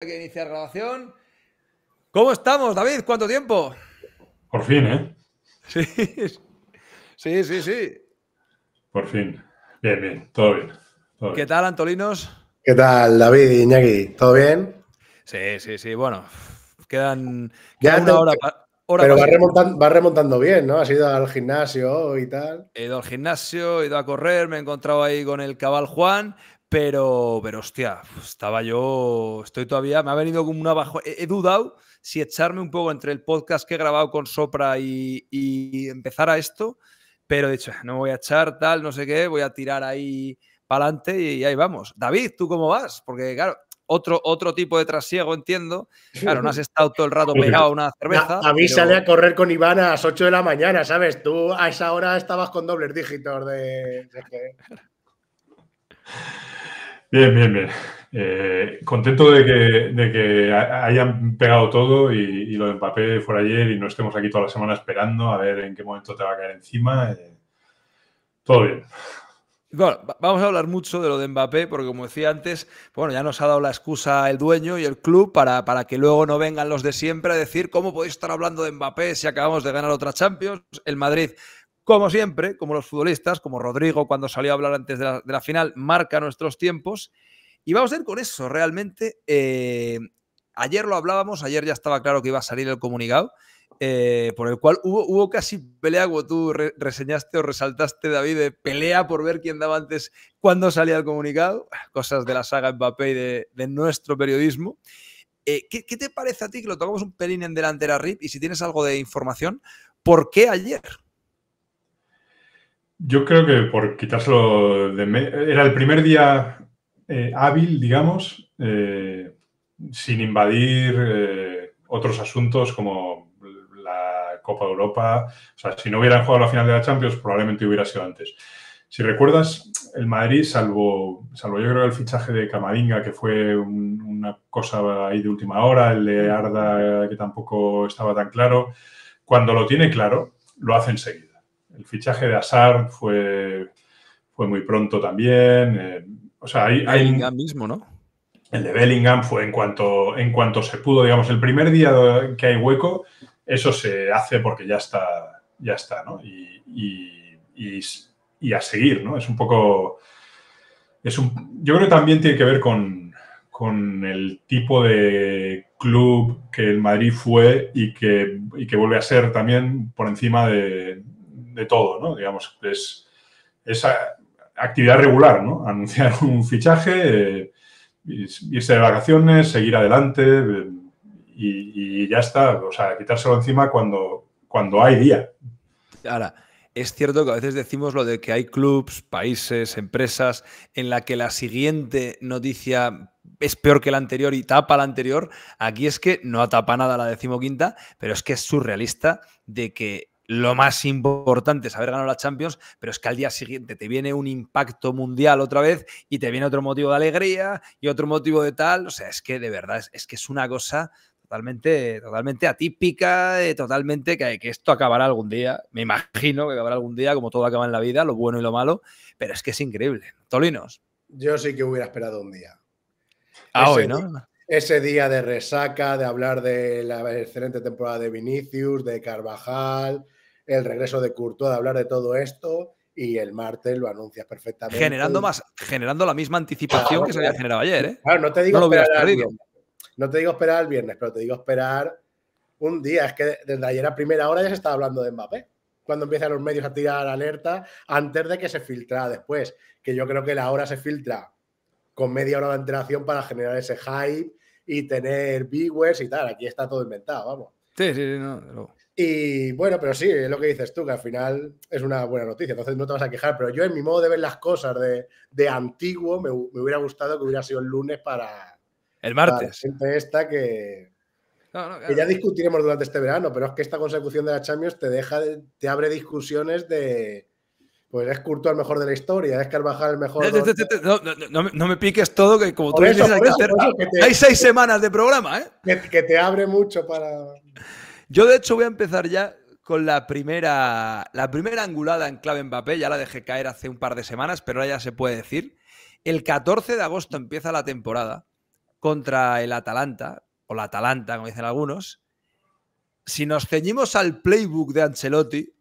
que que iniciar grabación. ¿Cómo estamos, David? ¿Cuánto tiempo? Por fin, ¿eh? Sí, sí, sí. Por fin. Bien, bien, todo bien. ¿Qué tal, Antolinos? ¿Qué tal, David y Iñaki? ¿Todo bien? Sí, sí, sí. Bueno, quedan, hora, Pero va remontando, va remontando, bien, ¿no? Has ido al gimnasio y tal. He ido al gimnasio, he ido a correr, me he encontrado ahí con el cabal Juan, pero, pero hostia, estaba yo, estoy todavía, me ha venido como una bajo. He, dudado si echarme un poco entre el podcast que he grabado con Sopra y, empezar a esto, pero de dicho, ah, no voy a echar tal, no sé qué, voy a tirar ahí para adelante y ahí vamos. David, ¿tú cómo vas? Porque claro, otro, otro tipo de trasiego, entiendo. Claro, no has estado todo el rato pegado a una cerveza. A, mí sale a correr con Iván a las 8 de la mañana, ¿sabes? Tú a esa hora estabas con dobles dígitos de... Bien, bien, bien. Eh, contento de que, de que, hayan pegado todo y, lo de Mbappé fuera ayer y no estemos aquí toda la semana esperando a ver en qué momento te va a caer encima. Eh, todo bien. vamos a hablar mucho de lo de Mbappé, porque como decía antes, bueno, ya nos ha dado la excusa el dueño y el club para, para que luego no vengan los de siempre a decir cómo podéis estar hablando de Mbappé si acabamos de ganar otra Champions. El Madrid como siempre, como los futbolistas, como Rodrigo cuando salió a hablar antes de la, final, marca nuestros tiempos. Y vamos a ir con eso, realmente. Eh, ayer lo hablábamos, ayer ya estaba claro que iba a salir el comunicado, eh, por el cual hubo, casi pelea, como tú reseñaste o resaltaste, David, de pelea por ver quién daba antes cuando salía el comunicado, cosas de la saga Mbappé y de, nuestro periodismo. Eh, ¿qué, te parece a ti que lo tomamos un pelín en delantera RIP y si tienes algo de información, por qué ayer? Yo creo que por quitárselo de Era el primer día eh, hábil, digamos, eh, sin invadir eh, otros asuntos como la Copa Europa. O sea, si no hubieran jugado la final de la Champions, probablemente hubiera sido antes. Si recuerdas, el Madrid, salvo, salvo yo creo el fichaje de Camaringa, que fue una cosa ahí de última hora, el de Arda, que tampoco estaba tan claro, cuando lo tiene claro, lo hace enseguida el fichaje de Asar fue, fue muy pronto también. Eh, o sea, mismo, ¿no? El de Bellingham fue en cuanto, en cuanto se pudo, digamos, el primer día que hay hueco, eso se hace porque ya está, ya está, ¿no? Y, y, a seguir, ¿no? Es un poco... yo creo que también tiene que ver con, el tipo de club que el Madrid fue y que, y que vuelve a ser también por encima de, de todo, ¿no? Digamos, es, esa actividad regular, ¿no? Anunciar un fichaje, eh, irse de vacaciones, seguir adelante eh, y, ya está. O sea, quitárselo encima cuando, cuando hay día. Ahora, es cierto que a veces decimos lo de que hay clubs, países, empresas en la que la siguiente noticia es peor que la anterior y tapa la anterior. Aquí es que no tapa nada la decimoquinta, pero es que es surrealista de que lo más importante es haber ganado la Champions, pero es que al día siguiente te viene un impacto mundial otra vez y te viene otro motivo de alegría y otro motivo de tal. O sea, es que de verdad, es, que es una cosa totalmente, totalmente atípica, eh, totalmente que, esto acabará algún día. Me imagino que acabará algún día, como todo acaba en la vida, lo bueno y lo malo, pero es que es increíble. Tolinos. Yo sí que hubiera esperado un día. ah, hoy, ¿no? ese día de resaca, de hablar de la excelente temporada de Vinicius, de Carvajal, el regreso de Courtois, de hablar de todo esto y el martes lo anuncias perfectamente. Generando más, generando la misma anticipación que se había generado ayer, ¿eh? no te digo esperar te digo esperar el viernes, pero te digo esperar un día. Es que desde ayer a primera hora ya se estaba hablando de Mbappé. Cuando empiezan los medios a tirar alerta antes de que se filtrara después. Que yo creo que la hora se filtra con media hora de antelación para generar ese hype y tener viewers y tal. Aquí está todo inventado, vamos. Sí, sí, sí, no. Y bueno, pero sí, es lo que dices tú, que al final es una buena noticia, entonces no te vas a quejar, pero yo en mi modo de ver las cosas de, antiguo, me, hubiera gustado que hubiera sido el lunes para... El martes. esta que... ya discutiremos durante este verano, pero es que esta consecución de la Champions te deja, te abre discusiones de, pues es Curto el mejor de la historia, es Carvajal el mejor. No, no, no, no me piques todo, que como tú dices, hay, seis semanas de programa, ¿eh? que, te abre mucho para. Yo, de hecho, voy a empezar ya con la primera, la primera angulada en clave Mbappé. Ya la dejé caer hace un par de semanas, pero ahora ya se puede decir. El 14 de agosto empieza la temporada contra el Atalanta, o la Atalanta, como dicen algunos. Si nos ceñimos al playbook de Ancelotti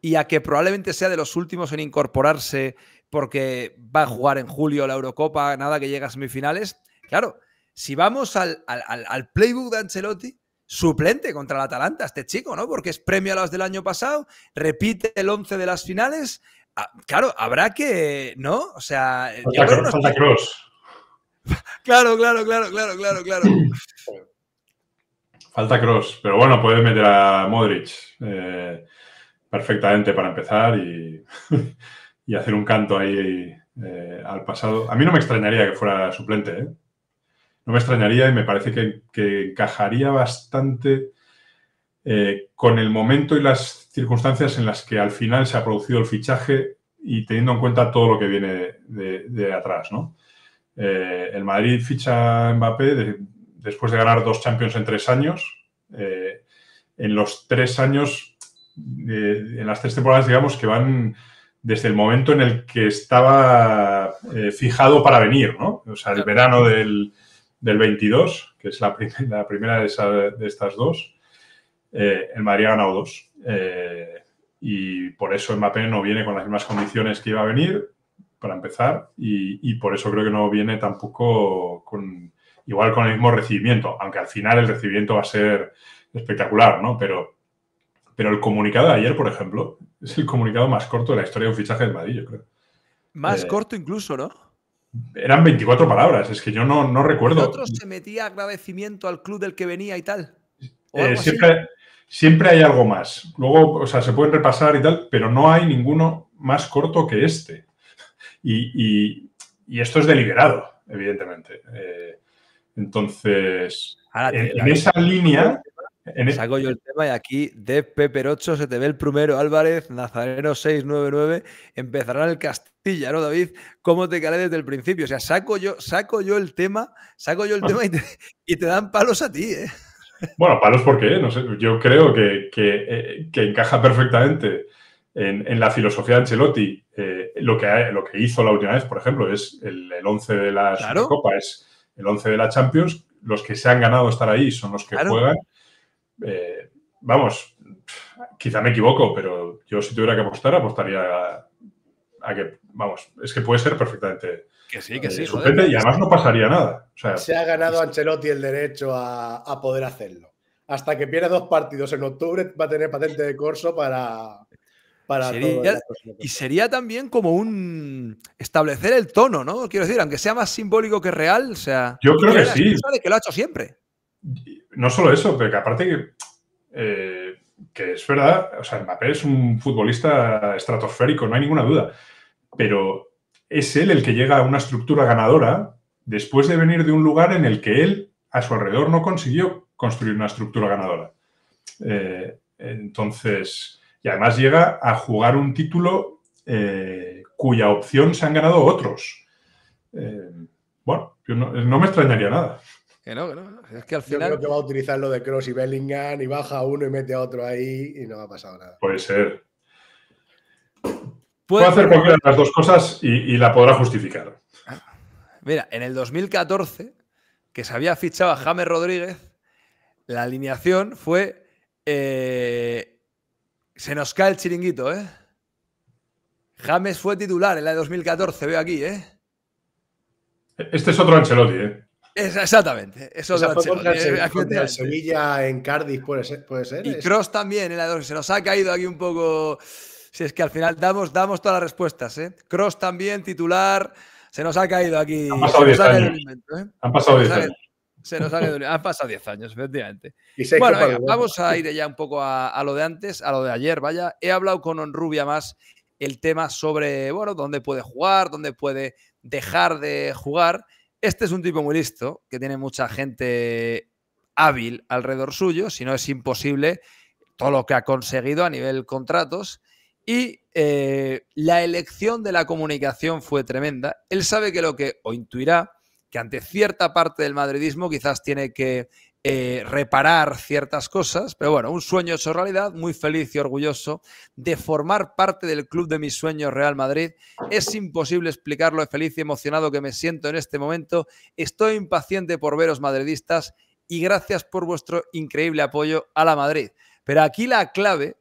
y a que probablemente sea de los últimos en incorporarse porque va a jugar en julio la Eurocopa, nada que llega a semifinales, claro, si vamos al, al playbook de Ancelotti, suplente contra el Atalanta, este chico, ¿no? Porque es premio a las del año pasado, repite el 11 de las finales. Ah, claro, habrá que, ¿no? O sea, Falta cross Claro, claro, claro, claro, claro, claro. Falta Cross, pero bueno, puedes meter a Modric eh, perfectamente para empezar y, hacer un canto ahí eh, al pasado. A mí no me extrañaría que fuera suplente, ¿eh? no me extrañaría y me parece que, encajaría bastante eh, con el momento y las circunstancias en las que al final se ha producido el fichaje y teniendo en cuenta todo lo que viene de, atrás, eh, el Madrid ficha a Mbappé después de ganar dos Champions en tres años. Eh, en los tres años, en las tres temporadas, digamos, que van desde el momento en el que estaba fijado para venir, ¿no? O sea, el verano del, del 22, que es la, la primera de, estas dos, eh, el Madrid ha ganado dos. Eh, y por eso Mbappé no viene con las mismas condiciones que iba a venir, para empezar, y, por eso creo que no viene tampoco con, igual con el mismo recibimiento, aunque al final el recibimiento va a ser espectacular, ¿no? Pero, pero el comunicado de ayer, por ejemplo, es el comunicado más corto de la historia de un fichaje del Madrid, yo creo. Más eh, corto incluso, ¿no? Eran 24 palabras, es que yo no, no recuerdo. ¿Otro se metía agradecimiento al club del que venía y tal? Eh, siempre, siempre hay algo más. Luego, o sea, se pueden repasar y tal, pero no hay ninguno más corto que este. Y, esto es deliberado, evidentemente. Eh, entonces, en, esa línea... E- saco yo el tema y aquí de 8 se te ve el primero Álvarez, Nazareno 699, empezarán el Castilla, ¿no, David? ¿Cómo te calé desde el principio? O sea, saco yo, saco yo el tema, saco yo el tema y te, dan palos a ti, ¿eh? Bueno, palos porque, no sé, yo creo que, eh, encaja perfectamente en, la filosofía de Ancelotti. Eh, lo, que, lo que hizo la última vez, por ejemplo, es el, 11 de la Copa, es el 11 de la Champions. Los que se han ganado estar ahí son los que juegan eh, vamos, quizá me equivoco, pero yo si tuviera que apostar, apostaría a, que, vamos, es que puede ser perfectamente. Que sí, que sí. Eh, y además no pasaría nada. se ha ganado Ancelotti el derecho a, poder hacerlo. Hasta que pierda dos partidos en octubre va a tener patente de corso para, para y sería también como un establecer el tono, ¿no? Quiero decir, aunque sea más simbólico que real, o sea, yo creo que sí. De que lo ha hecho siempre no solo eso, porque aparte que, eh, que es verdad, o sea, Mbappé es un futbolista estratosférico, no hay ninguna duda, pero es él el que llega a una estructura ganadora después de venir de un lugar en el que él, a su alrededor, no consiguió construir una estructura ganadora. Eh, entonces, y además llega a jugar un título eh, cuya opción se han ganado otros. bueno, no, me extrañaría nada. Es que al final. Yo creo que va a utilizar lo de Cross y Bellingham y baja uno y mete a otro ahí y no ha pasado nada. Puede ser. Puede hacer cualquiera de las dos cosas y, la podrá justificar. Mira, en el 2014, que se había fichado a James Rodríguez, la alineación fue. Eh, se nos cae el chiringuito, ¿eh? James fue titular en la de 2014, veo aquí, ¿eh? Este es otro Ancelotti, ¿eh? Exactamente. Eso el, eh, Sevilla, en Cardiff, puede ser. y Cross también, Se nos ha caído aquí un poco. Si es que al final damos, damos todas las respuestas. ¿eh? Cross también, titular. Se nos ha caído aquí. Han pasado 10 años. ¿eh? Han pasado 10 años. Se nos ha caído. Han pasado 10 años, efectivamente. bueno, vamos a ir ya un poco a, lo de antes, a lo de ayer, vaya. He hablado con Onrubia más el tema sobre, bueno, dónde puede jugar, dónde puede dejar de jugar. Este es un tipo muy listo, que tiene mucha gente hábil alrededor suyo, si no es imposible todo lo que ha conseguido a nivel contratos. Y eh, la elección de la comunicación fue tremenda. Él sabe que lo que, o intuirá, que ante cierta parte del madridismo quizás tiene que eh, reparar ciertas cosas, pero bueno, un sueño hecho realidad, muy feliz y orgulloso de formar parte del club de mis sueños Real Madrid. Es imposible explicar lo feliz y emocionado que me siento en este momento. Estoy impaciente por veros madridistas y gracias por vuestro increíble apoyo a la Madrid. Pero aquí la clave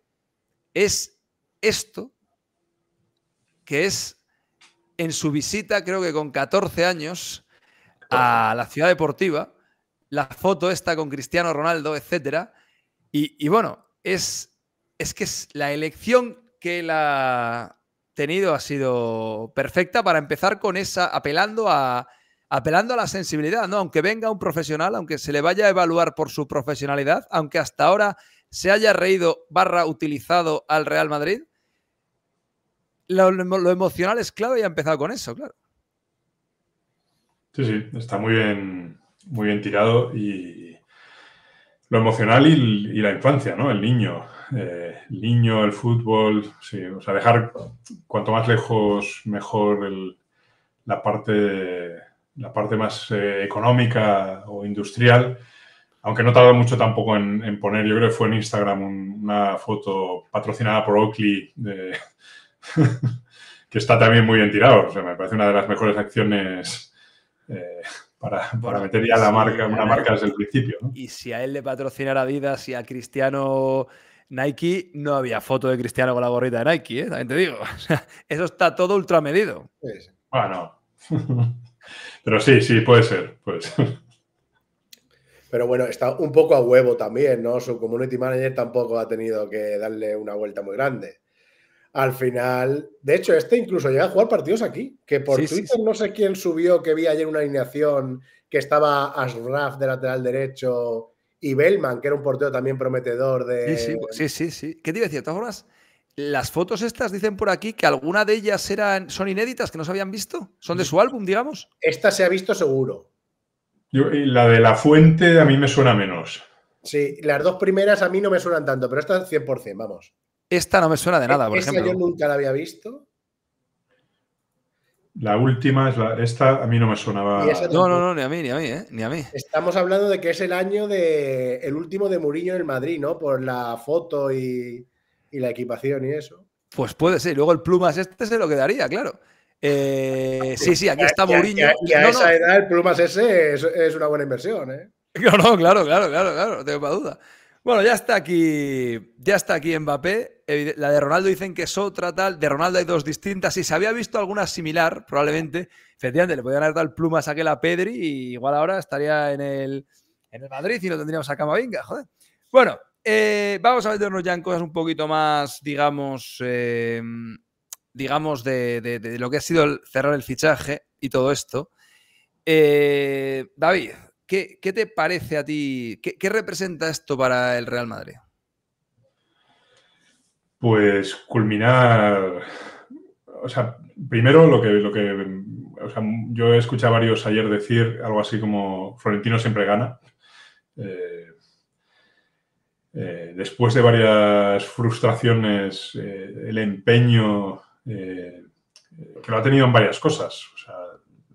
es esto, que es en su visita, creo que con 14 años, a la ciudad deportiva, la foto esta con Cristiano Ronaldo, etc. Y, bueno, es, es que es la elección que él ha tenido ha sido perfecta para empezar con esa, apelando a, apelando a la sensibilidad, ¿no? Aunque venga un profesional, aunque se le vaya a evaluar por su profesionalidad, aunque hasta ahora se haya reído barra utilizado al Real Madrid, lo, lo emocional es clave y ha empezado con eso, claro. Sí, sí, está muy bien muy bien tirado y lo emocional y, la infancia, ¿no? El niño, eh, el niño, el fútbol, o sea, dejar cuanto más lejos mejor el, la parte la parte más eh, económica o industrial, aunque no tardó mucho tampoco en, poner, yo creo que fue en Instagram una foto patrocinada por Oakley que está también muy bien tirado, o sea, me parece una de las mejores acciones eh, para, meter ya la marca, una marca desde el principio. Y si a él le patrocinara Adidas y a Cristiano Nike, no había foto de Cristiano con la gorrita de Nike, ¿eh? también te digo. eso está todo ultramedido. Sí. Bueno. Pero sí, sí, puede ser, puede ser. Pero bueno, está un poco a huevo también, ¿no? Su community manager tampoco ha tenido que darle una vuelta muy grande al final, de hecho, este incluso llega a jugar partidos aquí, que por Twitter no sé quién subió que vi ayer una alineación que estaba Ashraf de lateral derecho y Bellman, que era un portero también prometedor de... Sí, sí, sí, sí. ¿Qué te iba De formas, las fotos estas dicen por aquí que alguna de ellas eran, son inéditas, que no se habían visto, son de su álbum, digamos. Esta se ha visto seguro. y la de la fuente a mí me suena menos. Sí, las dos primeras a mí no me suenan tanto, pero esta 100%, vamos. Esta no me suena de e nada, por esta yo nunca la había visto. La última es la. Esta a mí no me sonaba. No, no, no, ni a mí, ni a mí, ¿eh? Ni a mí. Estamos hablando de que es el año de. El último de Mourinho en el Madrid, ¿no? Por la foto y, la equipación y eso. Pues puede ser. Luego el Plumas este se lo quedaría, claro. Eh, sí, sí, aquí está Mourinho. Y a, esa edad el Plumas ese es, una buena inversión, ¿eh? No, no, claro, claro, claro, claro, no tengo duda. Bueno, ya está aquí. Ya está aquí Mbappé la de Ronaldo dicen que es otra, tal. De Ronaldo hay dos distintas. Si se había visto alguna similar, probablemente, efectivamente, le podían haber dado el plumas a a Pedri y igual ahora estaría en el, Madrid y lo tendríamos a Camavinga, joder. Bueno, eh, vamos a meternos ya en cosas un poquito más, digamos, eh, digamos, de, lo que ha sido cerrar el fichaje y todo esto. Eh, David, ¿qué, te parece a ti? ¿Qué representa esto para el Real Madrid? Pues culminar, o sea, primero lo que, lo que yo he escuchado a varios ayer decir algo así como Florentino siempre gana. Eh, eh, después de varias frustraciones, eh, el empeño que lo ha tenido en varias cosas. O sea,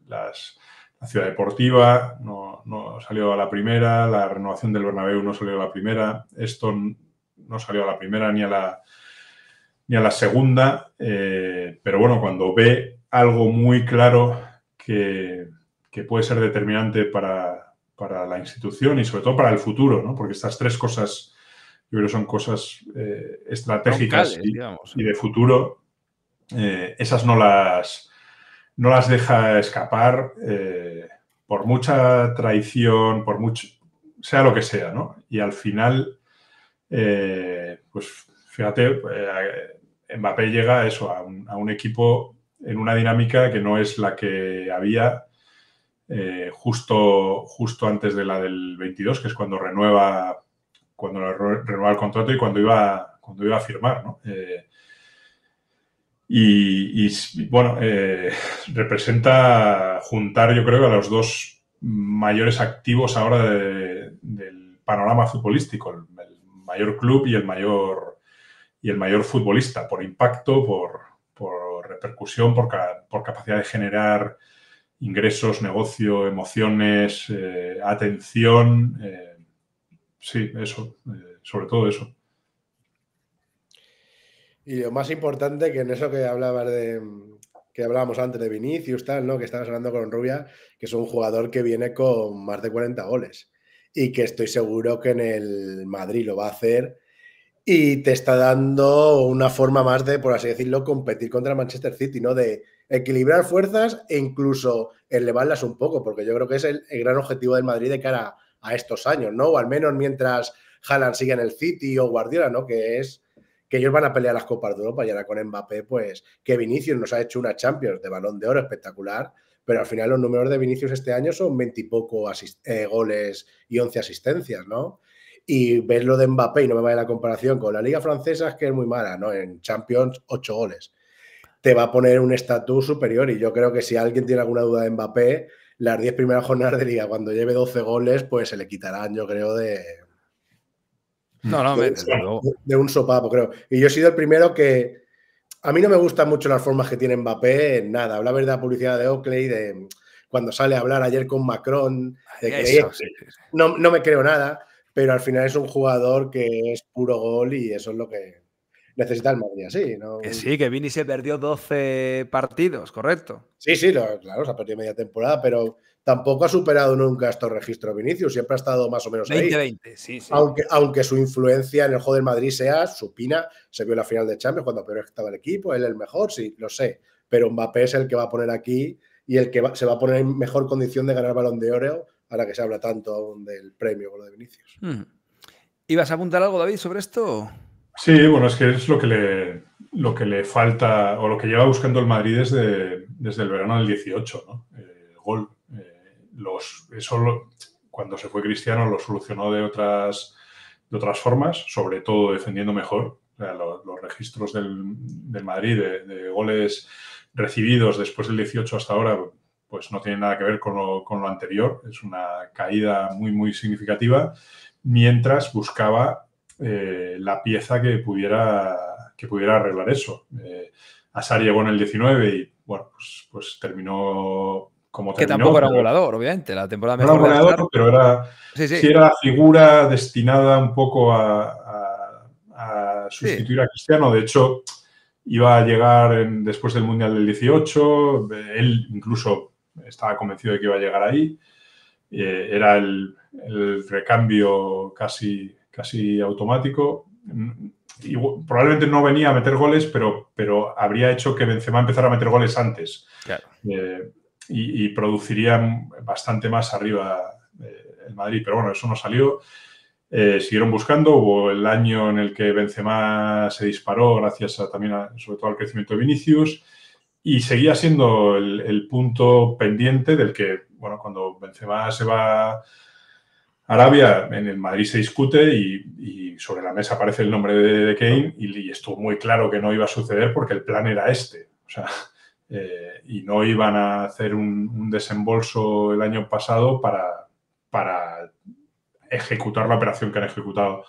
la ciudad deportiva no, no, salió a la primera, la renovación del Bernabéu no salió a la primera, esto no salió a la primera ni a la ni a la segunda, eh, pero bueno, cuando ve algo muy claro que, puede ser determinante para, para, la institución y sobre todo para el futuro, ¿no? porque estas tres cosas yo creo son cosas eh, estratégicas y, ¿eh? de futuro, esas no las, no las deja escapar por mucha traición, por mucho, sea lo que sea, ¿no? Y al final, pues Fíjate, eh, Mbappé llega a eso, a un, equipo en una dinámica que no es la que había eh, justo, justo antes de la del 22, que es cuando renueva, cuando renueva el contrato y cuando iba, cuando iba a firmar, eh, y, bueno, representa juntar, yo creo, a los dos mayores activos ahora del panorama futbolístico, el mayor club y el mayor y el mayor futbolista por impacto, por, repercusión, por, por, capacidad de generar ingresos, negocio, emociones, eh, atención. Eh, sí, eso, eh, sobre todo eso. Y lo más importante que en eso que hablabas de que hablábamos antes de Vinicius, tal, ¿no? Que estabas hablando con Rubia, que es un jugador que viene con más de 40 goles y que estoy seguro que en el Madrid lo va a hacer y te está dando una forma más de, por así decirlo, competir contra Manchester City, ¿no? De equilibrar fuerzas e incluso elevarlas un poco, porque yo creo que es el, gran objetivo del Madrid de cara a estos años, ¿no? O al menos mientras Haaland sigue en el City o Guardiola, ¿no? Que es que ellos van a pelear las Copas de Europa y ahora con Mbappé, pues que Vinicius nos ha hecho una Champions de balón de oro espectacular, pero al final los números de Vinicius este año son 20 y eh, goles y 11 asistencias, ¿no? y ves lo de Mbappé y no me vaya la comparación con la liga francesa, es que es muy mala, ¿no? En Champions, 8 goles. Te va a poner un estatus superior y yo creo que si alguien tiene alguna duda de Mbappé, las 10 primeras jornadas de liga, cuando lleve 12 goles, pues se le quitarán, yo creo, de... No, no, de, un sopapo, creo. Y yo he sido el primero que... A mí no me gustan mucho las formas que tiene Mbappé, en nada. Hablaba de la publicidad de Oakley, de cuando sale a hablar ayer con Macron. De que, No, no me creo nada pero al final es un jugador que es puro gol y eso es lo que necesita el Madrid, sí. Que sí, que Vini se perdió 12 partidos, correcto. Sí, sí, claro, se ha perdido media temporada, pero tampoco ha superado nunca estos registros Vinicius, siempre ha estado más o menos ahí. 20, sí, sí. Aunque, aunque su influencia en el juego del Madrid sea supina, se vio en la final de Champions cuando peor estaba el equipo, él el mejor, sí, lo sé, pero Mbappé es el que va a poner aquí y el que se va a poner en mejor condición de ganar balón de oro ahora que se habla tanto aún del premio con lo de Vinicius. Hmm. ¿Ibas a apuntar algo, David, sobre esto? Sí, bueno, es que es lo que le, lo que le falta o lo que lleva buscando el Madrid desde, desde el verano del 18, ¿no? Eh, gol. Eh, los, eso cuando se fue Cristiano lo solucionó de otras, de otras formas, sobre todo defendiendo mejor. los, registros del, del Madrid de, goles recibidos después del 18 hasta ahora pues no tiene nada que ver con lo, anterior, es una caída muy, muy significativa, mientras buscaba eh, la pieza que pudiera, que pudiera arreglar eso. Eh, Asar llegó en el 19 y, bueno, pues, pues, terminó como que tampoco era un volador, obviamente. La temporada mejor. No era un volador, pero era, era la figura destinada un poco a, sustituir a Cristiano. De hecho, iba a llegar después del Mundial del 18. Él incluso estaba convencido de que iba a llegar ahí. Eh, era el, recambio casi, casi automático. Y mm, probablemente no venía a meter goles, pero, pero habría hecho que Benzema empezara a meter goles antes. Eh, y, produciría bastante más arriba eh, el Madrid. Pero bueno, eso no salió. siguieron buscando. Hubo el año en el que Benzema se disparó gracias también sobre todo al crecimiento de Vinicius y seguía siendo el, punto pendiente del que, bueno, cuando Benzema se va a Arabia, en el Madrid se discute y, sobre la mesa aparece el nombre de, Kane y, estuvo muy claro que no iba a suceder porque el plan era este. O sea, eh, y no iban a hacer un, desembolso el año pasado para, para ejecutar la operación que han ejecutado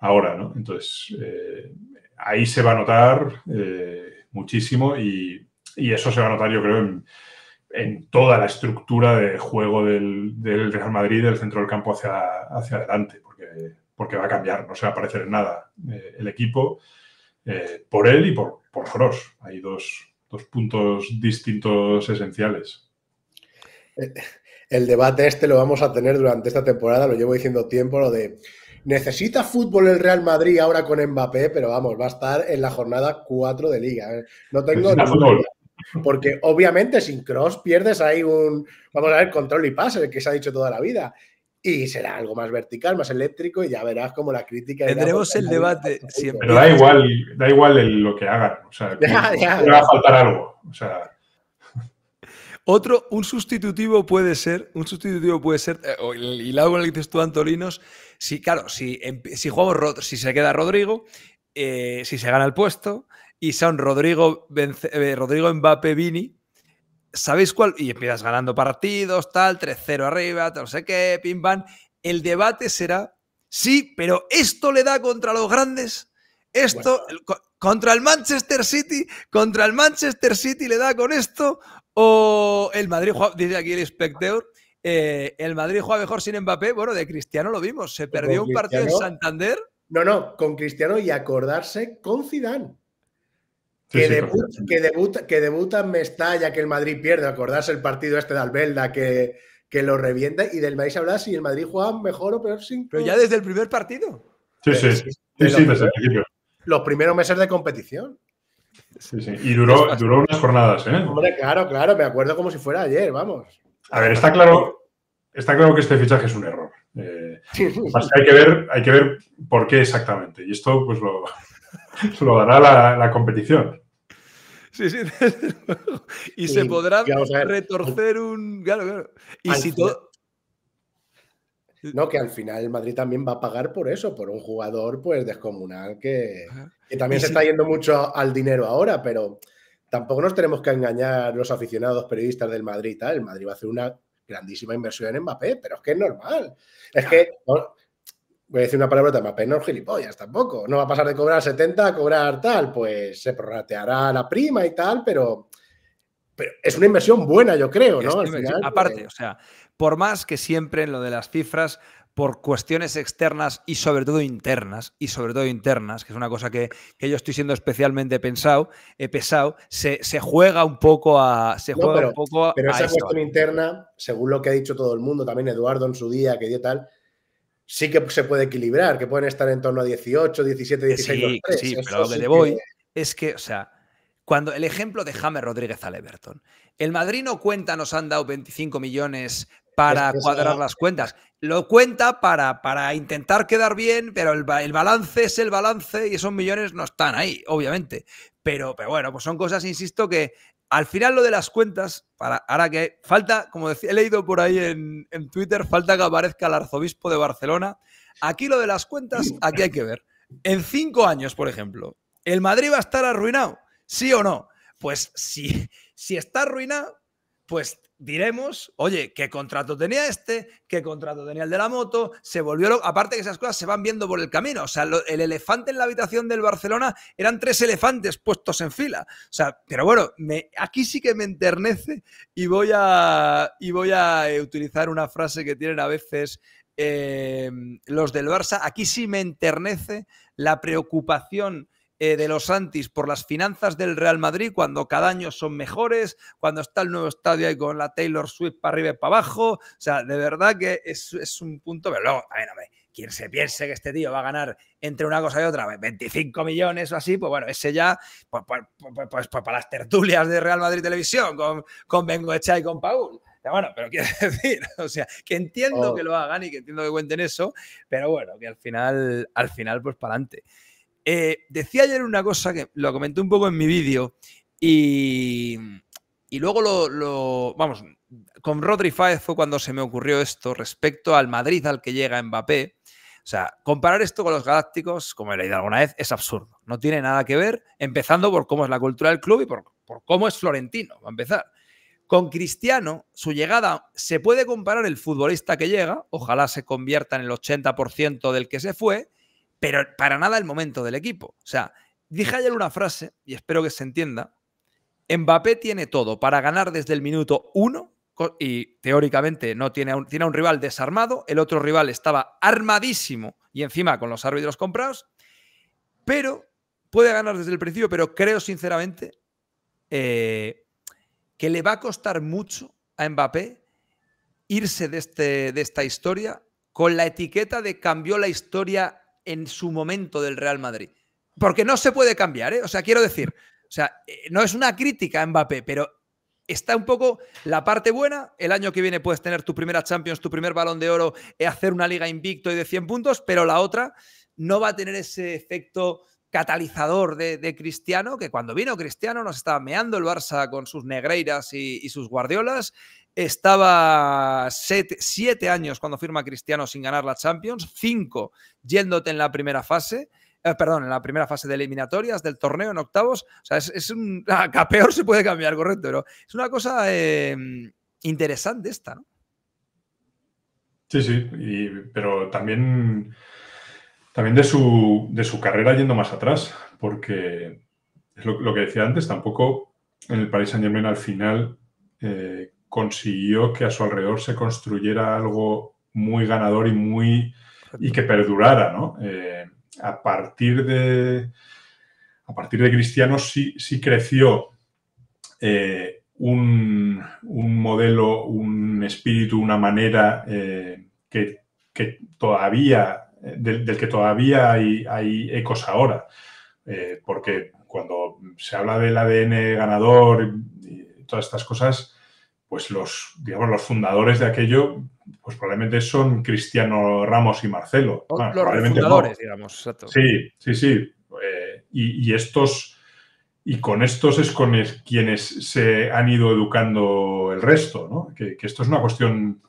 ahora, ¿no? Entonces, eh, ahí se va a notar eh, muchísimo y y eso se va a notar, yo creo, en, toda la estructura de juego del, Real Madrid, del centro del campo hacia, hacia adelante, porque, porque va a cambiar, no se va a parecer en nada eh, el equipo eh, por él y por, por Frost. Hay dos, puntos distintos esenciales. El debate este lo vamos a tener durante esta temporada, lo llevo diciendo tiempo, lo de necesita fútbol el Real Madrid ahora con Mbappé, pero vamos, va a estar en la jornada 4 de liga. No tengo... Necesita porque obviamente sin cross pierdes ahí un, vamos a ver, control y pase, que se ha dicho toda la vida. Y será algo más vertical, más eléctrico, y ya verás cómo la crítica. Tendremos pues, el debate siempre. Pero da igual, da igual lo que hagan. O sea, le va a faltar algo. Otro, un sustitutivo puede ser, un sustitutivo puede ser, eh, y lo hago con el que dices tú, Antolinos, si, claro, si, em, si jugamos, si se queda Rodrigo, eh, si se gana el puesto, y son Rodrigo, eh, Rodrigo Mbappé Vini. ¿Sabéis cuál? Y empiezas ganando partidos, tal, 3-0 arriba, no sé qué, pim pam. El debate será, sí, pero esto le da contra los grandes. Esto, contra el Manchester City, contra el Manchester City le da con esto. O el Madrid, dice aquí el espectador, eh, el Madrid juega mejor sin Mbappé. Bueno, de Cristiano lo vimos. Se perdió un partido en Santander. No, no, con Cristiano y acordarse con Zidane que, debutan que, debuta, que, Mestalla, que el Madrid pierde, acordarse el partido este de Albelda, que, lo revienta y del Madrid se habla si el Madrid juega mejor o peor Pero ya desde el primer partido. Sí, sí, sí, desde el principio. Los primeros meses de competición. Sí, sí. Y duró, duró unas jornadas, ¿eh? Hombre, claro, claro, me acuerdo como si fuera ayer, vamos. A ver, está claro, está claro que este fichaje es un error. Eh, hay, que ver, hay que ver por qué exactamente. Y esto, pues lo, lo dará la, competición. Sí, sí, Y, se podrá retorcer un. Claro, claro. Y si todo. No, que al final el Madrid también va a pagar por eso, por un jugador pues descomunal que, también se está yendo mucho al dinero ahora, pero tampoco nos tenemos que engañar los aficionados periodistas del Madrid. El Madrid va a hacer una grandísima inversión en Mbappé, pero es que es normal. Es que voy a decir una palabra, pero no gilipollas tampoco. No va a pasar de cobrar 70 a cobrar tal, pues se prorrateará la prima y tal, pero, es una inversión buena, yo creo, ¿no? aparte, pues o sea, por más que siempre en lo de las cifras por cuestiones externas y sobre todo internas, y sobre todo internas, que es una cosa que, yo estoy siendo especialmente pensado, eh, pesado, se, juega un poco a... Se pero, un poco pero esa cuestión interna, según lo que ha dicho todo el mundo, también Eduardo en su día, que dio tal, sí que se puede equilibrar, que pueden estar en torno a 18, 17, 16. Sí, sí, pero lo que voy es que, o sea, cuando el ejemplo de James Rodríguez al Everton, el Madrid no cuenta, nos han dado 25 millones para cuadrar las cuentas, lo cuenta para, para intentar quedar bien, pero el, balance es el balance y esos millones no están ahí, obviamente. Pero, pero bueno, pues son cosas, insisto, que al final lo de las cuentas, para, ahora que falta, como decía, he leído por ahí en, Twitter, falta que aparezca el arzobispo de Barcelona. Aquí lo de las cuentas, aquí hay que ver. En cinco años, por ejemplo, ¿el Madrid va a estar arruinado? ¿Sí o no? Pues sí si está arruinado, pues diremos, oye, qué contrato tenía este, qué contrato tenía el de la moto, se volvió Aparte que esas cosas se van viendo por el camino. O sea, el elefante en la habitación del Barcelona eran tres elefantes puestos en fila. O sea, pero bueno, aquí sí que me enternece y voy a, voy a eh, utilizar una frase que tienen a veces eh, los del Barça. Aquí sí me enternece la preocupación eh, de los Antis por las finanzas del Real Madrid, cuando cada año son mejores, cuando está el nuevo estadio ahí con la Taylor Swift para arriba y para abajo. O sea, de verdad que es, es un punto. Pero luego, a ver, a ver, quien se piense que este tío va a ganar entre una cosa y otra 25 pues, millones o así, pues bueno, ese ya, pues, pues, pues, para las tertulias de Real Madrid Televisión con, con Bengoecha y con Paul. Bueno, pero quiero decir, o sea, que entiendo oh. que lo hagan y que entiendo que cuenten eso, pero bueno, que al final, al final, pues para adelante. Eh, decía ayer una cosa que lo comenté un poco en mi vídeo y, luego lo, Vamos, con Rodri Fáez fue cuando se me ocurrió esto respecto al Madrid al que llega Mbappé. O sea, comparar esto con los Galácticos, como he leído alguna vez, es absurdo. No tiene nada que ver, empezando por cómo es la cultura del club y por, cómo es Florentino, a empezar. Con Cristiano, su llegada, se puede comparar el futbolista que llega, ojalá se convierta en el 80% del que se fue, pero para nada el momento del equipo. O sea, dije ayer una frase, y espero que se entienda. Mbappé tiene todo para ganar desde el minuto uno y teóricamente no tiene un, tiene un rival desarmado, el otro rival estaba armadísimo y encima con los árbitros comprados, pero puede ganar desde el principio, pero creo sinceramente eh, que le va a costar mucho a Mbappé irse de, este, de esta historia con la etiqueta de cambió la historia en su momento del Real Madrid. Porque no se puede cambiar, ¿eh? O sea, quiero decir, o sea, eh, no es una crítica a Mbappé, pero está un poco la parte buena. El año que viene puedes tener tu primera Champions, tu primer balón de oro, eh, hacer una liga invicto y de 100 puntos, pero la otra no va a tener ese efecto catalizador de, Cristiano, que cuando vino Cristiano nos estaba meando el Barça con sus negreiras y, sus guardiolas. Estaba siete años cuando firma Cristiano sin ganar la Champions, cinco yéndote en la primera fase. Eh, perdón, en la primera fase de eliminatorias del torneo en octavos. O sea, es, un. A ah, peor se puede cambiar, correcto, pero es una cosa em, interesante esta, ¿no? Sí, sí, pero también también de su, carrera yendo más atrás, porque es lo, que decía antes, tampoco en el Paris Saint Germain al final eh, consiguió que a su alrededor se construyera algo muy ganador y muy y que perdurara, eh, a partir de a partir de Cristiano sí, sí creció eh, un, modelo, un espíritu, una manera que, que, todavía del, que todavía hay, ecos ahora. Eh, porque cuando se habla del ADN ganador y todas estas cosas, pues los, digamos, los fundadores de aquello, pues probablemente son Cristiano Ramos y Marcelo. los fundadores, digamos, exacto. Sí, sí, sí. Eh, y, estos, y con estos es con quienes se han ido educando el resto, ¿no? que esto es una cuestión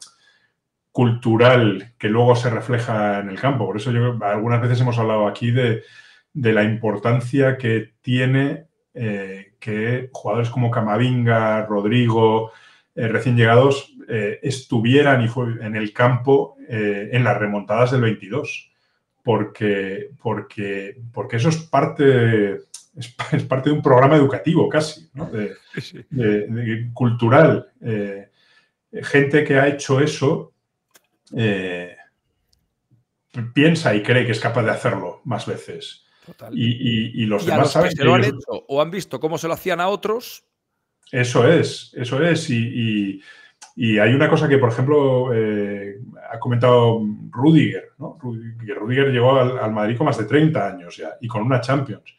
cultural que luego se refleja en el campo. Por eso yo algunas veces hemos hablado aquí de, la importancia que tiene eh, que jugadores como Camavinga, Rodrigo, eh, recién llegados, eh, estuvieran y fue en el campo en las remontadas del 22. Porque, porque, porque eso es parte, es, parte de un programa educativo casi, cultural. gente que ha hecho eso eh, piensa y cree que es capaz de hacerlo más veces. Y, los demás saben que, lo han hecho o han visto cómo se lo hacían a otros. Eso es, eso es. Y, hay una cosa que, por ejemplo, eh, ha comentado Rudiger, ¿no? Rudiger, llegó al, Madrid con más de 30 años ya y con una Champions.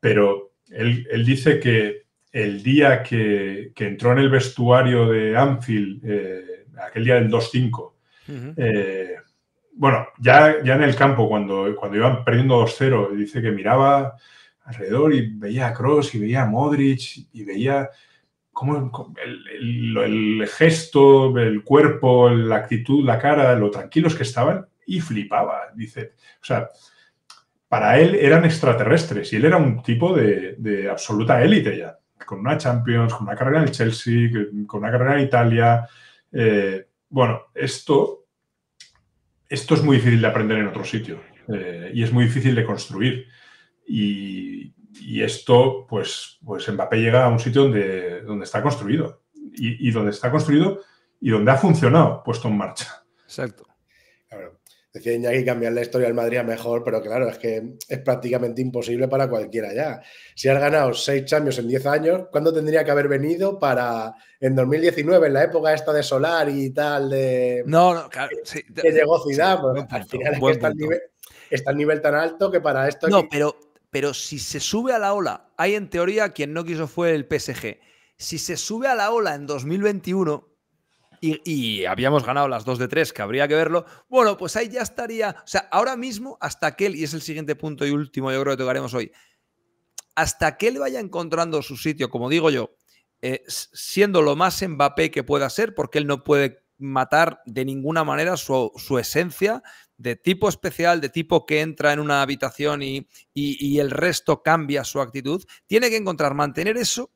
Pero él, dice que el día que, entró en el vestuario de Anfield, eh, aquel día del 2-5, eh, bueno, ya, ya en el campo, cuando, cuando iban perdiendo 2-0, dice que miraba alrededor y veía a Cross y veía a Modric y veía cómo el, gesto, el cuerpo, la actitud, la cara, lo tranquilos que estaban y flipaba. Dice, o sea, para él eran extraterrestres y él era un tipo de, absoluta élite ya, con una Champions, con una carrera en el Chelsea, con una carrera en Italia. Eh, bueno, esto, esto es muy difícil de aprender en otro sitio eh, y es muy difícil de construir. Y, esto, pues, pues Mbappé llega a un sitio donde, donde está construido y donde está construido y donde ha funcionado puesto en marcha. Exacto ya que cambiar la historia del Madrid a mejor, pero claro, es que es prácticamente imposible para cualquiera ya. Si has ganado seis Champions en diez años, ¿cuándo tendría que haber venido para en 2019, en la época esta de Solar y tal de No, no, claro, que, llegó Zidane, al final está el, nivel, tan alto que para esto No, pero pero si se sube a la ola, hay en teoría quien no quiso fue el PSG. Si se sube a la ola en 2021, y, habíamos ganado las dos de tres, que habría que verlo. Bueno, pues ahí ya estaría. O sea, ahora mismo, hasta que él, y es el siguiente punto y último, yo creo que tocaremos hoy, hasta que él vaya encontrando su sitio, como digo yo, eh, siendo lo más Mbappé que pueda ser, porque él no puede matar de ninguna manera su, esencia de tipo especial, de tipo que entra en una habitación y el resto cambia su actitud, tiene que encontrar mantener eso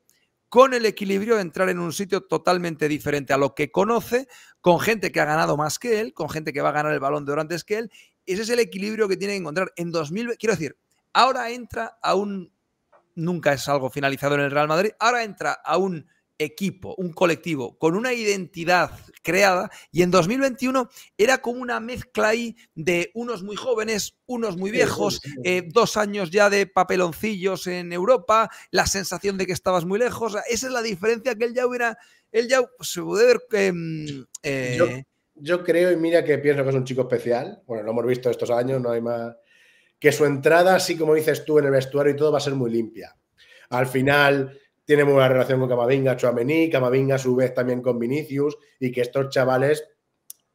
con el equilibrio de entrar en un sitio totalmente diferente a lo que conoce, con gente que ha ganado más que él, con gente que va a ganar el balón de oro antes que él. Ese es el equilibrio que tiene que encontrar en 2020. Quiero decir, ahora entra a un... Nunca es algo finalizado en el Real Madrid, ahora entra a un equipo, un colectivo, con una identidad creada y en 2021 era como una mezcla ahí de unos muy jóvenes, unos muy viejos, eh, dos años ya de papeloncillos en Europa, la sensación de que estabas muy lejos, esa es la diferencia que él ya hubiera, él ya se puede ver... Em, yo, eh, yo creo y mira que pienso que es un chico especial, bueno, lo hemos visto estos años, no hay más... Que su entrada, así como dices tú en el vestuario y todo, va a ser muy limpia. Al final, tiene muy buena relación con Camavinga, Chuamení, Camavinga a su vez también con Vinicius, y que estos chavales,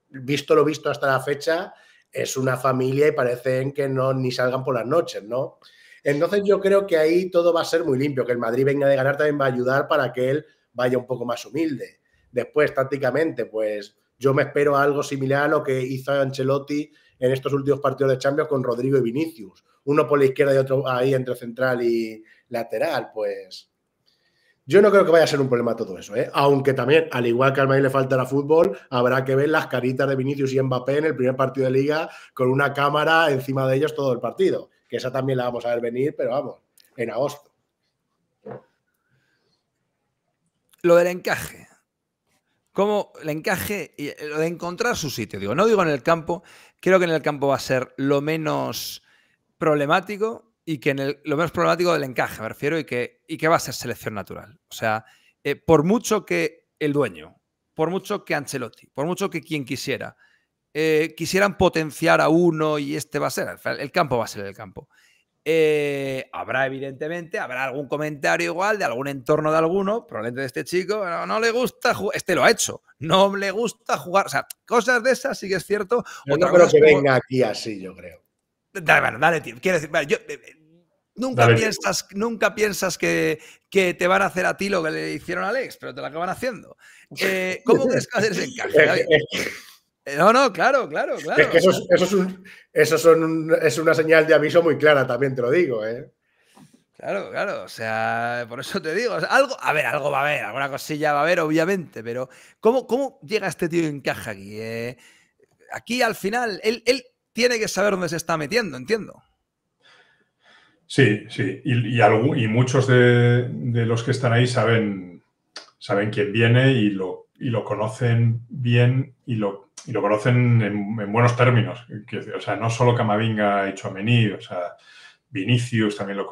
visto lo visto hasta la fecha, es una familia y parecen que no ni salgan por las noches, ¿no? Entonces yo creo que ahí todo va a ser muy limpio, que el Madrid venga de ganar también va a ayudar para que él vaya un poco más humilde. Después, tácticamente, pues yo me espero algo similar a lo que hizo Ancelotti en estos últimos partidos de Champions con Rodrigo y Vinicius. Uno por la izquierda y otro ahí entre central y lateral, pues yo no creo que vaya a ser un problema todo eso, ¿eh? aunque también, al igual que al Madrid le falta el fútbol, habrá que ver las caritas de Vinicius y Mbappé en el primer partido de liga con una cámara encima de ellos todo el partido, que esa también la vamos a ver venir, pero vamos, en agosto. Lo del encaje, cómo el encaje y lo de encontrar su sitio, digo, no digo en el campo, creo que en el campo va a ser lo menos problemático, y que en el, lo menos problemático del encaje, me refiero, y que, y que va a ser selección natural. O sea, eh, por mucho que el dueño, por mucho que Ancelotti, por mucho que quien quisiera, eh, quisieran potenciar a uno y este va a ser, el campo va a ser el campo. Eh, habrá, evidentemente, habrá algún comentario igual de algún entorno de alguno, probablemente de este chico, no, le gusta jugar, este lo ha hecho, no le gusta jugar, o sea, cosas de esas sí que es cierto. Yo no creo que venga aquí así, yo creo. Dale, dale, tío. Quiero decir, vale, yo, eh, eh, nunca, piensas, nunca piensas que, te van a hacer a ti lo que le hicieron a Alex, pero te lo acaban haciendo. Eh, ¿Cómo crees que va a encaje? No, no, claro, claro, claro. Es que eso, es, una señal de aviso muy clara, también te lo digo, ¿eh? Claro, claro, o sea, por eso te digo, algo, a ver, algo va a haber, alguna cosilla va a haber, obviamente, pero ¿cómo, cómo llega este tío en caja aquí? aquí al final, él, tiene que saber dónde se está metiendo, entiendo. Sí, sí, y, muchos de, los que están ahí saben, saben quién viene y lo, conocen bien y lo, conocen en, buenos términos. O sea, no solo Camavinga ha hecho a Mení, o sea, Vinicius también lo,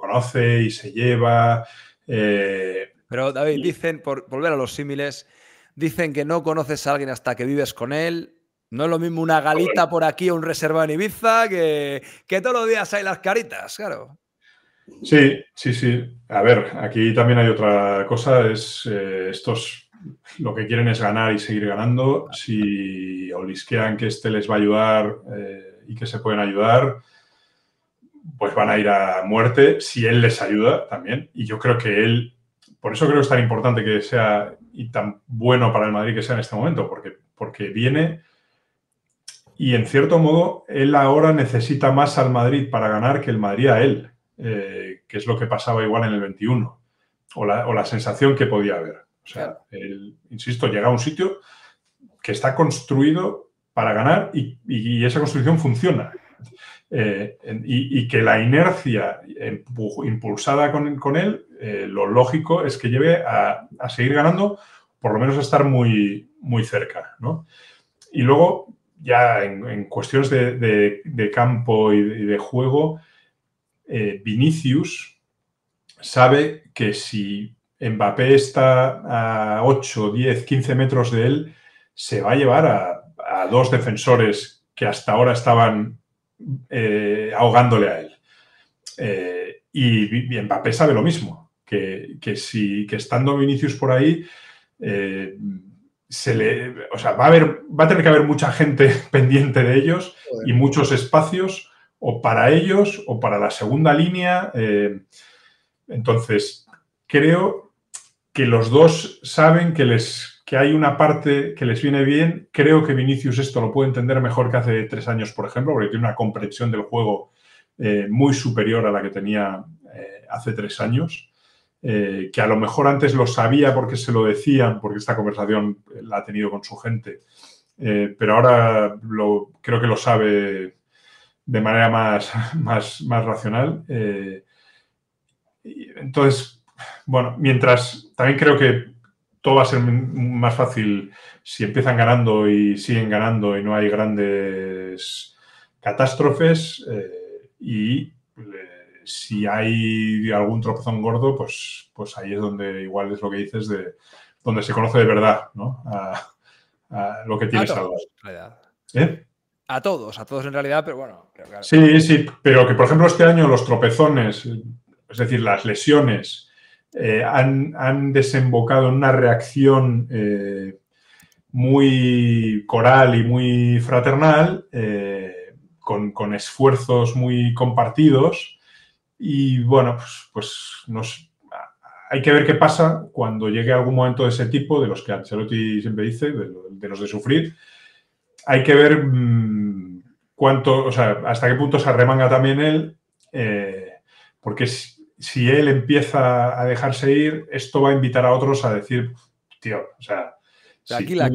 conoce y se lleva. Eh, Pero David, dicen, por volver a los símiles, dicen que no conoces a alguien hasta que vives con él, no es lo mismo una galita por aquí o un reservado en Ibiza que, todos los días hay las caritas, claro. Sí, sí, sí. A ver, aquí también hay otra cosa, es eh, estos lo que quieren es ganar y seguir ganando. Si olisquean que este les va a ayudar eh, y que se pueden ayudar, pues van a ir a muerte si él les ayuda también. Y yo creo que él, por eso creo que es tan importante que sea y tan bueno para el Madrid que sea en este momento, porque, porque viene y en cierto modo, él ahora necesita más al Madrid para ganar que el Madrid a él, eh, que es lo que pasaba igual en el 21, o la, sensación que podía haber. O sea, él, insisto, llega a un sitio que está construido para ganar y, esa construcción funciona. Eh, y, que la inercia impulsada con, él, eh, lo lógico es que lleve a, seguir ganando, por lo menos a estar muy, muy cerca. Y luego, ya en, cuestiones de, campo y de, juego, eh, Vinicius sabe que si Mbappé está a 8, 10, 15 metros de él, se va a llevar a, dos defensores que hasta ahora estaban eh, ahogándole a él. Eh, y, Mbappé sabe lo mismo, que, si, que estando Vinicius por ahí, se le, o sea, va a, va a tener que haber mucha gente pendiente de ellos y muchos espacios o para ellos o para la segunda línea. Eh, entonces, creo que los dos saben que, les, que hay una parte que les viene bien. Creo que Vinicius esto lo puede entender mejor que hace tres años, por ejemplo, porque tiene una comprensión del juego eh, muy superior a la que tenía eh, hace tres años. Eh, que a lo mejor antes lo sabía porque se lo decían, porque esta conversación eh, la ha tenido con su gente, eh, pero ahora lo, creo que lo sabe de manera más, más, racional. y entonces, bueno, mientras también creo que todo va a ser más fácil si empiezan ganando y siguen ganando y no hay grandes catástrofes y si hay algún tropezón gordo, pues, pues ahí es donde igual es lo que dices de donde se conoce de verdad, A, lo que tienes a todos, ¿Eh? a todos, a todos en realidad, pero bueno. Sí, sí, pero que por ejemplo este año los tropezones, es decir, las lesiones, eh, han, desembocado en una reacción eh, muy coral y muy fraternal, con, esfuerzos muy compartidos y bueno, pues, pues hay que ver qué pasa cuando llegue algún momento de ese tipo, de los que Ancelotti siempre dice, de, los de sufrir. Hay que ver mm, cuánto, o sea, hasta qué punto se arremanga también él, eh, porque si, él empieza a dejarse ir, esto va a invitar a otros a decir, tío, o sea, Aquí la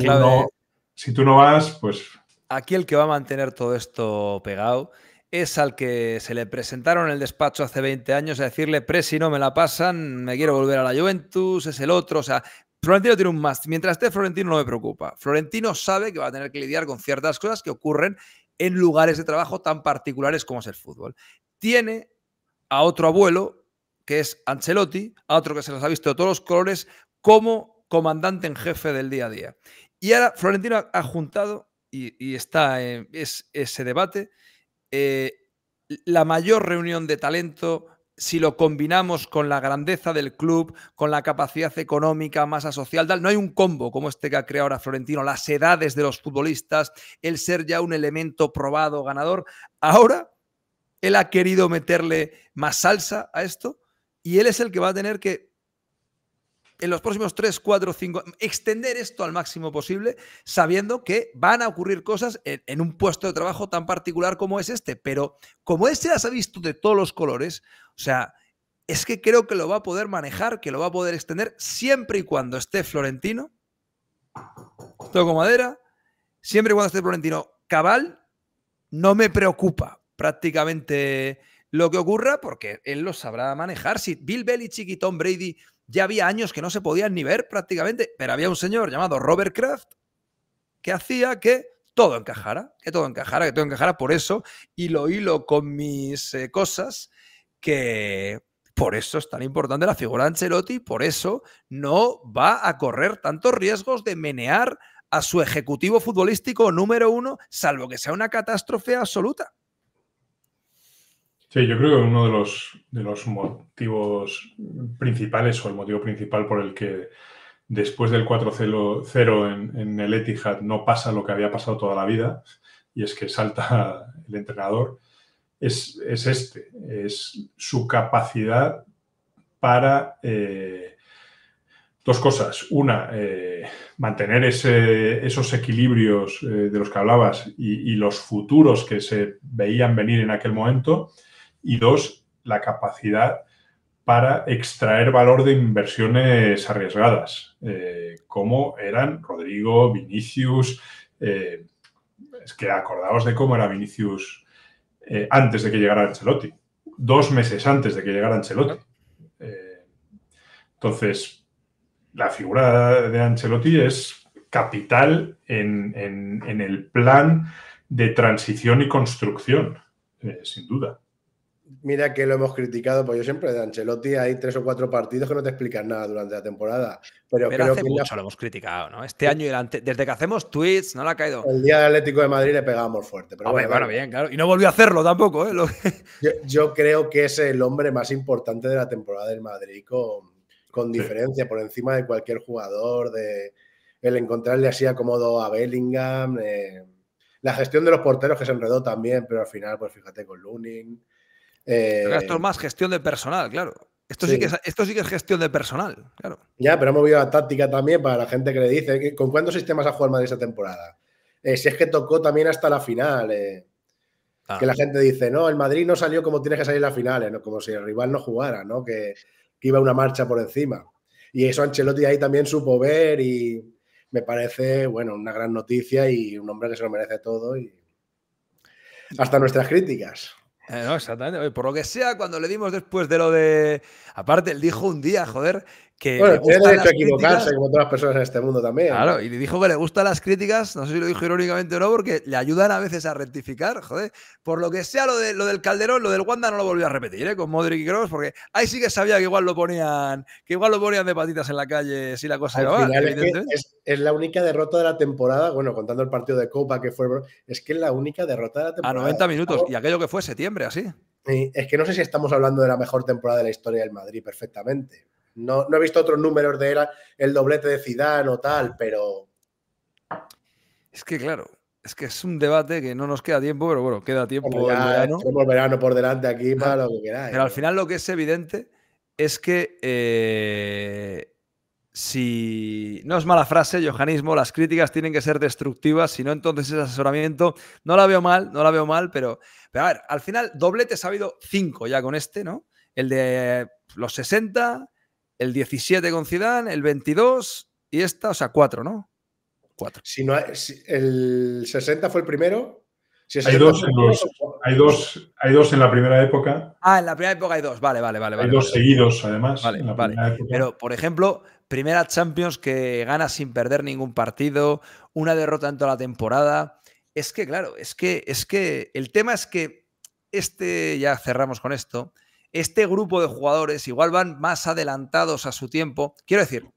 si tú no vas, pues... Aquí el que va a mantener todo esto pegado es al que se le presentaron en el despacho hace 20 años a decirle, si no me la pasan, me quiero volver a la Juventus, es el otro, o sea, Florentino tiene un más. Mientras esté Florentino no me preocupa. Florentino sabe que va a tener que lidiar con ciertas cosas que ocurren en lugares de trabajo tan particulares como es el fútbol. Tiene a otro abuelo, que es Ancelotti, a otro que se los ha visto de todos los colores, como comandante en jefe del día a día. Y ahora Florentino ha juntado, y, está en ese debate, eh, la mayor reunión de talento si lo combinamos con la grandeza del club, con la capacidad económica, masa social, tal, no hay un combo como este que ha creado ahora Florentino, las edades de los futbolistas, el ser ya un elemento probado, ganador. Ahora él ha querido meterle más salsa a esto y él es el que va a tener que en los próximos 3, 4, 5, extender esto al máximo posible, sabiendo que van a ocurrir cosas en, un puesto de trabajo tan particular como es este. Pero como este las ha visto de todos los colores, o sea, es que creo que lo va a poder manejar, que lo va a poder extender siempre y cuando esté Florentino, toco madera, siempre y cuando esté Florentino cabal, no me preocupa prácticamente lo que ocurra porque él lo sabrá manejar. Si Bill Belichick y Tom Brady ya había años que no se podían ni ver prácticamente, pero había un señor llamado Robert Kraft que hacía que todo encajara, que todo encajara, que todo encajara. Por eso y lo hilo con mis eh, cosas, que por eso es tan importante la figura de Ancelotti, por eso no va a correr tantos riesgos de menear a su ejecutivo futbolístico número uno, salvo que sea una catástrofe absoluta yo creo que uno de los, motivos principales o el motivo principal por el que después del 4-0 en, en, el Etihad no pasa lo que había pasado toda la vida y es que salta el entrenador, es, este, es su capacidad para eh, dos cosas. Una, eh, mantener esos equilibrios eh, de los que hablabas y los futuros que se veían venir en aquel momento y dos, la capacidad para extraer valor de inversiones arriesgadas, eh, como eran Rodrigo, Vinicius. Eh, es que acordaos de cómo era Vinicius eh, antes de que llegara Ancelotti, dos meses antes de que llegara Ancelotti. entonces, la figura de Ancelotti es capital en el plan de transición y construcción, sin duda mira que lo hemos criticado, pues yo siempre de Ancelotti hay tres o cuatro partidos que no te explican nada durante la temporada. Pero, creo que mucho lo hemos criticado, ¿no? Este año, y desde que hacemos tweets, no le ha caído. El día del Atlético de Madrid le pegamos fuerte. Pero bueno, bien, claro. Y no volvió a hacerlo tampoco, ¿eh? yo, creo que es el hombre más importante de la temporada del Madrid, con, con diferencia, por encima de cualquier jugador, de el encontrarle así acomodo a Bellingham. Eh, la gestión de los porteros que se enredó también, pero al final, pues fíjate con Lunin esto eh, es más gestión de personal, claro. Esto sí. que es, esto sí es gestión de personal, claro. Ya, pero hemos movido la táctica también para la gente que le dice, eh, ¿con cuántos sistemas ha jugado el Madrid esta temporada? Eh, si es que tocó también hasta la final. Ah. Que la gente dice, no, el Madrid no salió como tiene que salir en las finales, ¿no? como si el rival no jugara, ¿no? Que, iba una marcha por encima. Y eso Ancelotti ahí también supo ver y me parece, bueno, una gran noticia y un hombre que se lo merece todo y hasta nuestras críticas. Eh, no, exactamente. Por lo que sea, cuando le dimos después de lo de. Aparte, él dijo un día, joder, que bueno, tiene derecho equivocarse, como todas las personas en este mundo también. Claro, y le dijo que le gustan las críticas, no sé si lo dijo irónicamente o no, porque le ayudan a veces a rectificar, joder. Por lo que sea lo, de, lo del Calderón, lo del Wanda no lo volvió a repetir, ¿eh? Con Modric y Cross, porque ahí sí que sabía que igual lo ponían, que igual lo ponían de patitas en la calle si la cosa era mal, es, la única derrota de la temporada, bueno, contando el partido de Copa que fue, es que es la única derrota de la temporada. A 90 minutos, y aquello que fue septiembre, así. es que no sé si estamos hablando de la mejor temporada de la historia del Madrid perfectamente. No, he visto otros números de era el doblete de Zidane o tal, pero... Es que claro, es que es un debate que no nos queda tiempo, pero bueno, queda tiempo Como verano. verano por delante aquí para lo que queráis. Pero al final lo que es evidente es que eh, si no es mala frase, Johanismo, las críticas tienen que ser destructivas, si no, entonces es asesoramiento no la veo mal, no la veo mal, pero, pero a ver, al final dobletes ha habido cinco ya con este, ¿no? El de los 60, el 17 con Zidane, el 22 y esta, o sea, cuatro, ¿no? Cuatro. Si no el 60 fue el primero. hay, dos en hay, dos, en la primera época. Ah, en la primera época hay dos, vale, vale, vale. Hay dos seguidos, además. Pero, por ejemplo, primera Champions que gana sin perder ningún partido, una derrota en toda la temporada. Es que, claro, es que, es que el tema es que este, ya cerramos con esto, este grupo de jugadores igual van más adelantados a su tiempo. Quiero decir,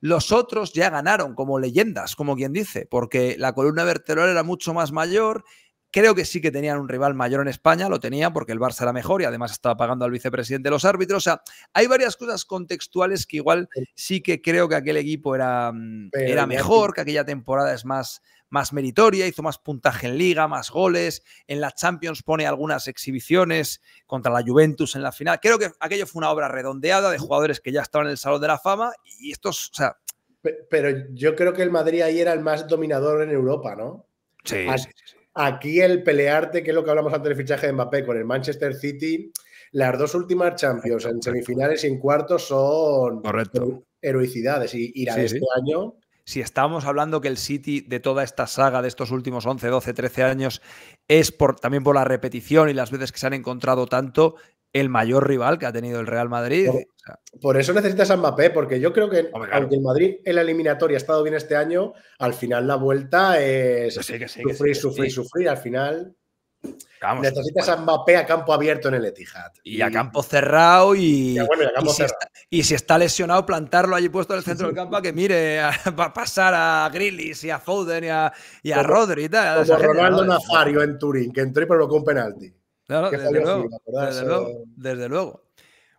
los otros ya ganaron como leyendas, como quien dice, porque la columna vertebral era mucho más mayor Creo que sí que tenían un rival mayor en España, lo tenían porque el Barça era mejor y además estaba pagando al vicepresidente de los árbitros. O sea, hay varias cosas contextuales que igual sí que creo que aquel equipo era, mm, era mejor, que aquella temporada es más, más meritoria, hizo más puntaje en liga, más goles, en la Champions pone algunas exhibiciones contra la Juventus en la final. Creo que aquello fue una obra redondeada de jugadores que ya estaban en el Salón de la Fama y estos, o sea... Pero yo creo que el Madrid ahí era el más dominador en Europa, ¿no? Sí, sí, sí, Aquí el pelearte, que es lo que hablamos antes del fichaje de Mbappé con el Manchester City, las dos últimas Champions en semifinales y en cuartos son heroicidades. Y, este año si estábamos hablando que el City de toda esta saga de estos últimos 11, 12, 13 años es también por la repetición y las veces que se han encontrado tanto, el mayor rival que ha tenido el Real Madrid. Por, eso necesita a Mbappé, porque yo creo que aunque el Madrid en la eliminatoria ha estado bien este año, al final la vuelta es sufrir, sufrir, sufrir, al final... necesita necesitas a Mbappé a campo abierto en el Etihad. Y, a campo cerrado y, y, si, Está, lesionado, plantarlo allí puesto en el centro del campo a que mire, va a pasar a Grillis y a Foden y a, Rodri y tal. Como Ronaldo Nazario en Turín, que entró y provocó un penalti desde, luego, desde, luego,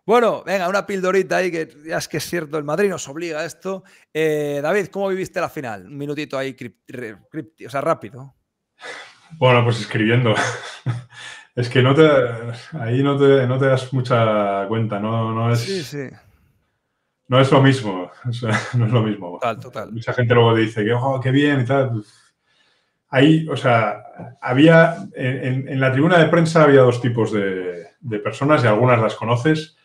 Bueno, venga, una pildorita ahí que ya es que es cierto, el Madrid nos obliga a esto. Eh, David, ¿cómo viviste la final? Un minutito ahí, o sea, rápido. Bueno, pues escribiendo. es que no te, ahí no te, das mucha cuenta, no, no es... Sí, sí. No es lo mismo, no es lo mismo. Total, total. Mucha gente luego dice que, oh, qué bien y tal ahí, o sea, había, en, la tribuna de prensa había dos tipos de, personas y algunas las conoces.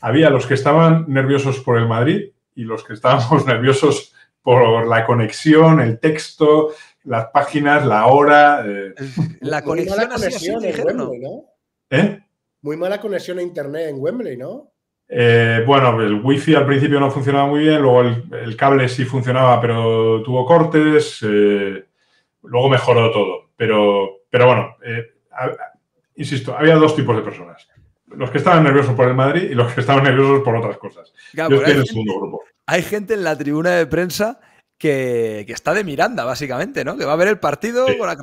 Había los que estaban nerviosos por el Madrid y los que estábamos nerviosos por la conexión, el texto, las páginas, la hora. Eh. La conexión, Muy mala conexión en Wembley, ¿no? ¿Eh? Muy mala conexión a internet en Wembley, ¿no? Eh, bueno, el wifi al principio no funcionaba muy bien, luego el, cable sí funcionaba, pero tuvo cortes. Luego mejoró todo, pero, pero bueno, eh, insisto, había dos tipos de personas. Los que estaban nerviosos por el Madrid y los que estaban nerviosos por otras cosas. Hay gente en la tribuna de prensa que, está de Miranda, básicamente, ¿no? Que va a ver el partido con la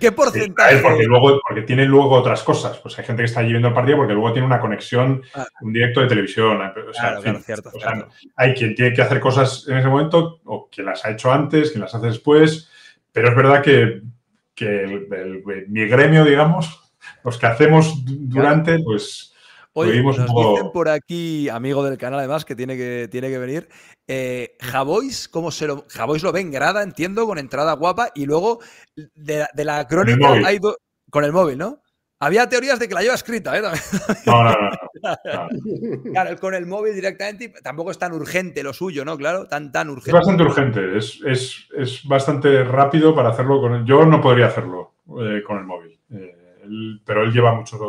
qué porcentaje? porque, luego, porque tiene luego otras cosas. Pues hay gente que está allí viendo el partido porque luego tiene una conexión, un directo de televisión. Hay quien tiene que hacer cosas en ese momento o quien las ha hecho antes, quien las hace después. Pero es verdad que, mi gremio, digamos, los que hacemos durante, pues Oye, nos dicen por aquí, amigo del canal además, que tiene que, tiene que venir, eh, Javois, se lo...? ven lo ve grada, entiendo, con entrada guapa, y luego de, la crónica Con el móvil, ¿no? Había teorías de que la lleva escrita, ¿eh? No, no, no. Claro, con el móvil directamente tampoco es tan urgente lo suyo, ¿no? Claro, tan, tan urgente. Es bastante urgente, es, bastante rápido para hacerlo con el... Yo no podría hacerlo eh, con el móvil. Eh, pero él lleva muchos,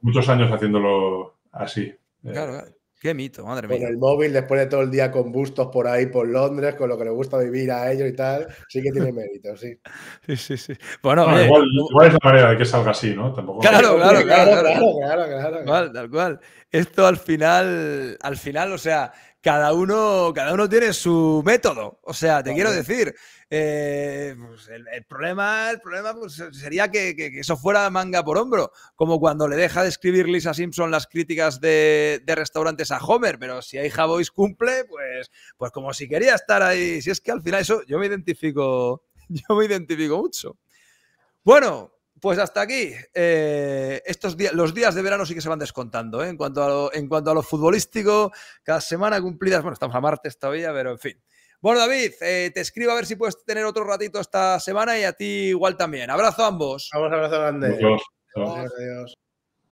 muchos años haciéndolo así. Eh, claro, claro. Qué mito, madre mía. Con el móvil, después de todo el día con bustos por ahí, por Londres, con lo que le gusta vivir a ellos y tal, sí que tiene mérito, sí. sí, sí, sí. Bueno, igual, es la manera de que salga así, ¿no? Tampoco... Claro, claro, claro, claro, claro, claro, tal cual. Esto al final, al final, o sea, cada uno, cada uno tiene su método. O sea, te quiero decir, eh, pues, el, problema, el problema pues, sería que, eso fuera manga por hombro, como cuando le deja de escribir Lisa Simpson las críticas de, restaurantes a Homer, pero si hay Havois cumple, pues, pues como si quería estar ahí. Si es que al final eso, yo me identifico, yo me identifico mucho. Bueno, pues hasta aquí. Eh, estos los días de verano sí que se van descontando. ¿eh? En, cuanto a lo, en cuanto a lo futbolístico, cada semana cumplidas, bueno, estamos a martes todavía, pero en fin. Bueno, David, eh, te escribo a ver si puedes tener otro ratito esta semana y a ti igual también. Abrazo a ambos. Vamos, abrazo grande. Adiós.